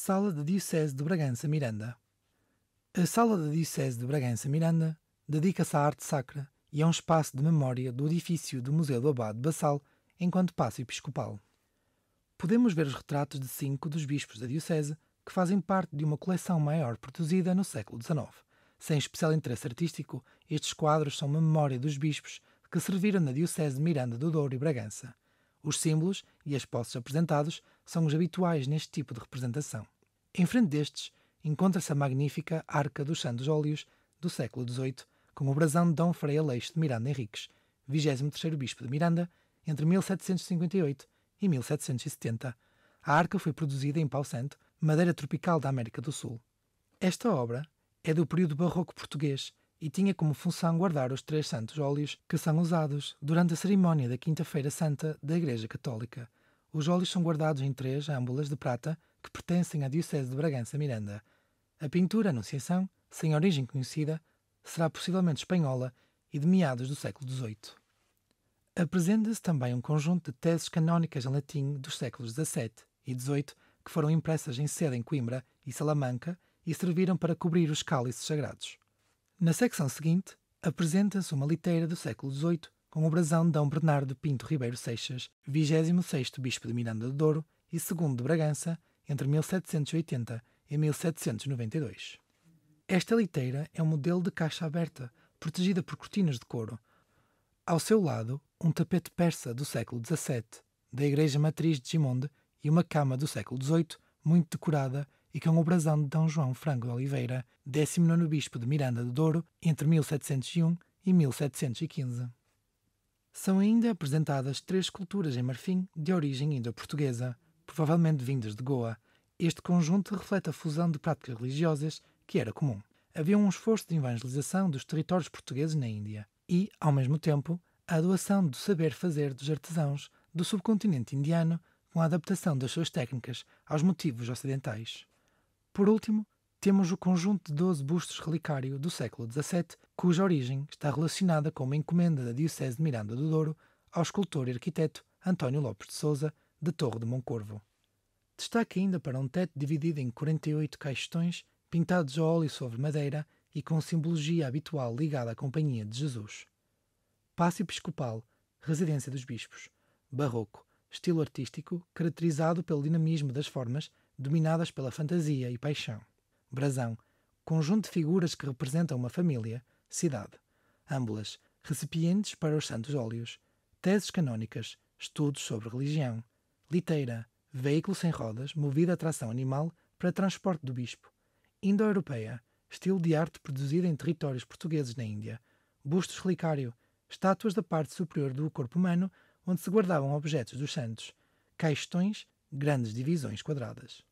Sala da Diocese de Bragança Miranda. A Sala da Diocese de Bragança Miranda dedica-se à arte sacra e é um espaço de memória do edifício do Museu do Abade Bassal enquanto passo episcopal. Podemos ver os retratos de cinco dos bispos da Diocese que fazem parte de uma coleção maior produzida no século XIX. Sem especial interesse artístico, estes quadros são memória dos bispos que serviram na Diocese de Miranda do Douro e Bragança. Os símbolos e as posses apresentados são os habituais neste tipo de representação. Em frente destes, encontra-se a magnífica Arca dos Santos Óleos do século XVIII, com o brasão de Dom Frei Aleixo de Miranda Henriques, 23 Bispo de Miranda, entre 1758 e 1770. A arca foi produzida em pau santo, madeira tropical da América do Sul. Esta obra é do período barroco português e tinha como função guardar os três santos óleos que são usados durante a cerimónia da Quinta-feira Santa da Igreja Católica. Os óleos são guardados em três âmbulas de prata que pertencem à Diocese de Bragança Miranda. A pintura Anunciação, sem origem conhecida, será possivelmente espanhola e de meados do século XVIII. Apresenta-se também um conjunto de teses canónicas em latim dos séculos XVII e XVIII que foram impressas em seda em Coimbra e Salamanca e serviram para cobrir os cálices sagrados. Na secção seguinte, apresenta-se uma liteira do século XVIII com o brasão de D. Bernardo Pinto Ribeiro Seixas, 26 Bispo de Miranda do Douro e segundo de Bragança, entre 1780 e 1792. Esta liteira é um modelo de caixa aberta, protegida por cortinas de couro. Ao seu lado, um tapete persa do século XVII, da Igreja Matriz de Gimonde, e uma cama do século XVIII, muito decorada, e com o brasão de D. João Franco de Oliveira, 19 bispo de Miranda do Douro, entre 1701 e 1715. São ainda apresentadas três esculturas em marfim de origem indo-portuguesa, provavelmente vindas de Goa. Este conjunto reflete a fusão de práticas religiosas que era comum. Havia um esforço de evangelização dos territórios portugueses na Índia e, ao mesmo tempo, a doação do saber fazer dos artesãos do subcontinente indiano com a adaptação das suas técnicas aos motivos ocidentais. Por último, temos o conjunto de 12 bustos relicário do século XVII, cuja origem está relacionada com uma encomenda da Diocese de Miranda do Douro ao escultor e arquiteto António Lopes de Souza, de Torre de Moncorvo. Destaque ainda para um teto dividido em 48 caixões pintados a óleo sobre madeira e com simbologia habitual ligada à Companhia de Jesus. Passo Episcopal, Residência dos Bispos, barroco, estilo artístico caracterizado pelo dinamismo das formas dominadas pela fantasia e paixão. Brasão, conjunto de figuras que representam uma família, cidade. Âmbulas, recipientes para os santos óleos, teses canônicas, estudos sobre religião. Liteira, veículo sem rodas movido a tração animal para transporte do bispo. Indo-europeia, estilo de arte produzido em territórios portugueses na Índia. Busto relicário, estátuas da parte superior do corpo humano onde se guardavam objetos dos santos. Caixões, grandes divisões quadradas.